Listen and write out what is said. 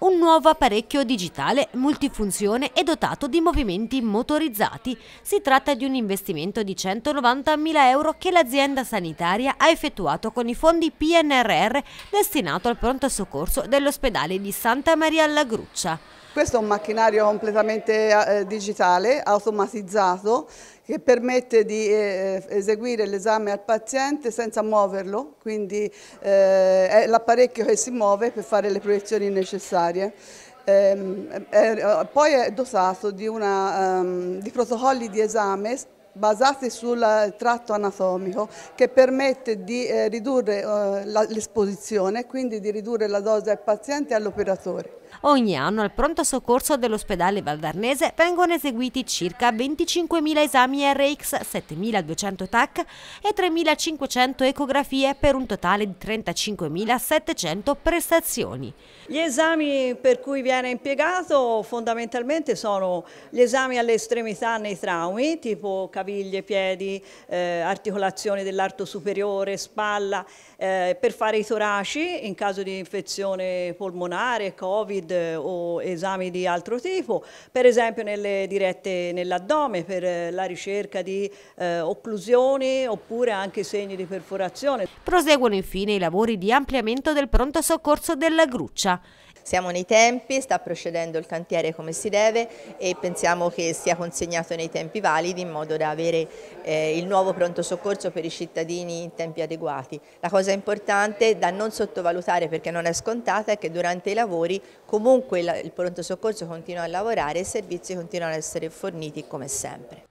un nuovo apparecchio digitale multifunzione e dotato di movimenti motorizzati. Si tratta di un investimento di 190.000 euro che l'azienda sanitaria ha effettuato con i fondi PNRR destinato al pronto soccorso dell'ospedale di Santa Maria alla Gruccia. Questo è un macchinario completamente eh, digitale, automatizzato, che permette di eh, eh, eseguire l'esame al paziente senza muoverlo, quindi è l'apparecchio che si muove per fare le proiezioni necessarie. Ehm, poi è dotato di, una, ehm, di protocolli di esame basati sul eh, tratto anatomico che permette di eh, ridurre eh, l'esposizione e quindi di ridurre la dose al paziente e all'operatore. Ogni anno al pronto soccorso dell'ospedale Valdarnese vengono eseguiti circa 25.000 esami RX, 7.200 TAC e 3.500 ecografie per un totale di 35.700 prestazioni. Gli esami per cui viene impiegato fondamentalmente sono gli esami alle estremità nei traumi, tipo caviglie, piedi, eh, articolazioni dell'arto superiore, spalla, eh, per fare i toraci in caso di infezione polmonare, covid eh, o esami di altro tipo, per esempio nelle dirette nell'addome per eh, la ricerca di eh, occlusioni oppure anche segni di perforazione. Proseguono infine i lavori di ampliamento del pronto soccorso della Gruccia. Siamo nei tempi, sta procedendo il cantiere come si deve e pensiamo che sia consegnato nei tempi validi in modo da avere eh, il nuovo pronto soccorso per i cittadini in tempi adeguati. La cosa importante da non sottovalutare perché non è scontata è che durante i lavori comunque il pronto soccorso continua a lavorare e i servizi continuano ad essere forniti come sempre.